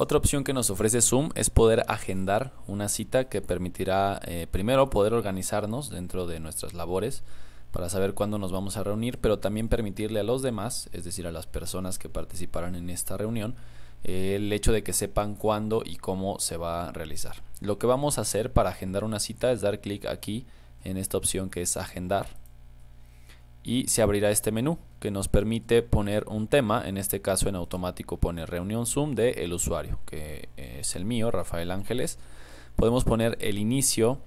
Otra opción que nos ofrece Zoom es poder agendar una cita que permitirá eh, primero poder organizarnos dentro de nuestras labores para saber cuándo nos vamos a reunir, pero también permitirle a los demás, es decir, a las personas que participarán en esta reunión, eh, el hecho de que sepan cuándo y cómo se va a realizar. Lo que vamos a hacer para agendar una cita es dar clic aquí en esta opción que es agendar y se abrirá este menú que nos permite poner un tema, en este caso en automático pone reunión Zoom de el usuario, que eh, es el mío, Rafael Ángeles. Podemos poner el inicio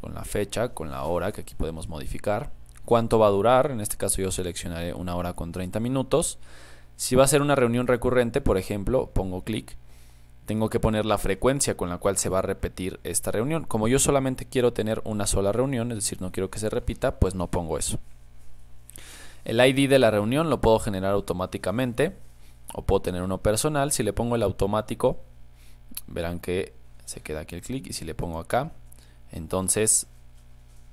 con la fecha, con la hora, que aquí podemos modificar. Cuánto va a durar, en este caso yo seleccionaré una hora con 30 minutos. Si va a ser una reunión recurrente, por ejemplo, pongo clic tengo que poner la frecuencia con la cual se va a repetir esta reunión. Como yo solamente quiero tener una sola reunión, es decir, no quiero que se repita, pues no pongo eso. El ID de la reunión lo puedo generar automáticamente o puedo tener uno personal. Si le pongo el automático, verán que se queda aquí el clic y si le pongo acá, entonces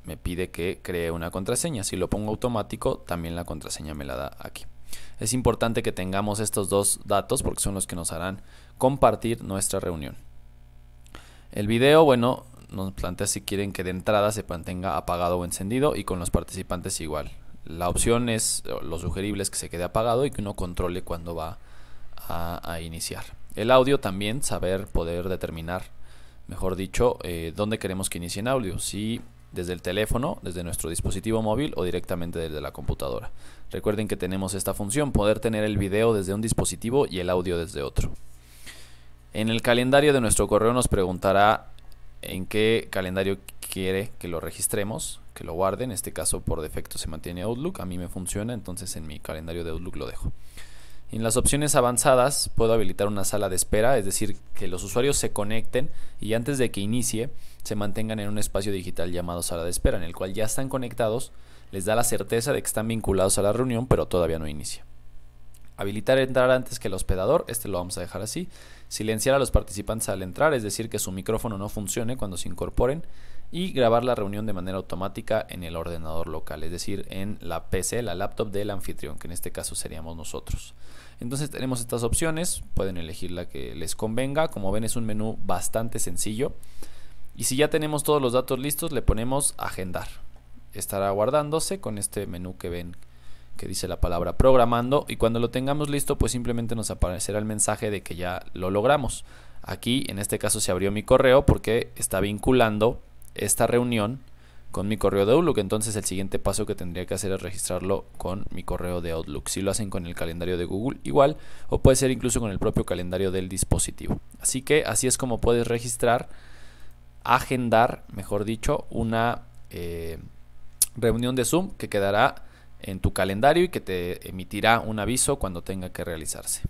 me pide que cree una contraseña. Si lo pongo automático, también la contraseña me la da aquí. Es importante que tengamos estos dos datos porque son los que nos harán compartir nuestra reunión. El video, bueno, nos plantea si quieren que de entrada se mantenga apagado o encendido y con los participantes igual. La opción es, lo sugerible es que se quede apagado y que uno controle cuando va a, iniciar. El audio también, saber poder determinar, mejor dicho, eh, dónde queremos que inicie audio desde el teléfono, desde nuestro dispositivo móvil o directamente desde la computadora. Recuerden que tenemos esta función, poder tener el video desde un dispositivo y el audio desde otro. En el calendario de nuestro correo nos preguntará en qué calendario quiere que lo registremos, que lo guarde. En este caso por defecto se mantiene Outlook, a mí me funciona, entonces en mi calendario de Outlook lo dejo. En las opciones avanzadas puedo habilitar una sala de espera, es decir, que los usuarios se conecten y antes de que inicie se mantengan en un espacio digital llamado sala de espera, en el cual ya están conectados, les da la certeza de que están vinculados a la reunión, pero todavía no inicia. Habilitar entrar antes que el hospedador, este lo vamos a dejar así. Silenciar a los participantes al entrar, es decir, que su micrófono no funcione cuando se incorporen. Y grabar la reunión de manera automática en el ordenador local, es decir, en la PC, la laptop del anfitrión, que en este caso seríamos nosotros. Entonces tenemos estas opciones, pueden elegir la que les convenga. Como ven es un menú bastante sencillo. Y si ya tenemos todos los datos listos, le ponemos agendar. Estará guardándose con este menú que ven que dice la palabra programando y cuando lo tengamos listo pues simplemente nos aparecerá el mensaje de que ya lo logramos. Aquí en este caso se abrió mi correo porque está vinculando esta reunión con mi correo de Outlook, entonces el siguiente paso que tendría que hacer es registrarlo con mi correo de Outlook. Si lo hacen con el calendario de Google igual o puede ser incluso con el propio calendario del dispositivo. Así que así es como puedes registrar, agendar, mejor dicho, una eh, reunión de Zoom que quedará en tu calendario y que te emitirá un aviso cuando tenga que realizarse.